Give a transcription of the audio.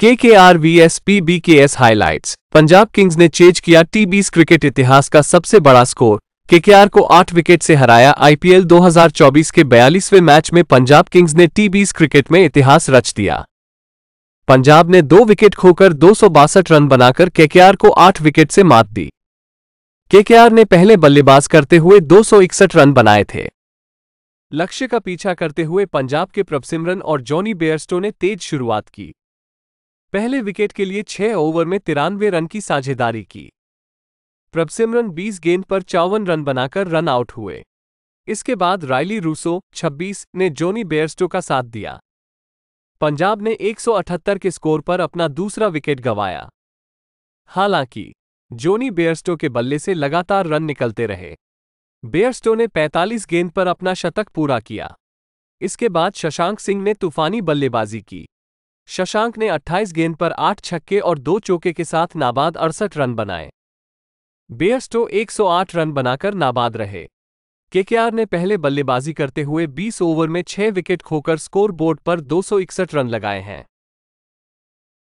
के K R V S P B K S highlights Punjab Kings ने chase किया T बीस क्रिकेट इतिहास का सबसे बड़ा स्कोर के के आर को आठ विकेट से हराया आईपीएल 2024 के बयालीसवें मैच में पंजाब किंग्स ने टी बीस क्रिकेट में इतिहास रच दिया पंजाब ने दो विकेट खोकर दो रन बनाकर केकेआर को आठ विकेट से मात दी केकेआर ने पहले बल्लेबाज करते हुए दो रन बनाए थे लक्ष्य का पीछा करते हुए पंजाब के प्रभसिमरन और जॉनी बेयरस्टो ने तेज शुरुआत की पहले विकेट के लिए छह ओवर में तिरानवे रन की साझेदारी की प्रभसिमरन 20 गेंद पर चौवन रन बनाकर रन आउट हुए इसके बाद राइली रूसो 26 ने जोनी बेयरस्टो का साथ दिया पंजाब ने 178 के स्कोर पर अपना दूसरा विकेट गंवाया हालांकि जोनी बेयरस्टो के बल्ले से लगातार रन निकलते रहे बेयरस्टो ने 45 गेंद पर अपना शतक पूरा किया इसके बाद शशांक सिंह ने तूफानी बल्लेबाजी की शशांक ने 28 गेंद पर 8 छक्के और 2 चौके के साथ नाबाद अड़सठ रन बनाए बेयरस्टो तो 108 रन बनाकर नाबाद रहे केकेआर ने पहले बल्लेबाजी करते हुए 20 ओवर में 6 विकेट खोकर स्कोर बोर्ड पर 261 रन लगाए हैं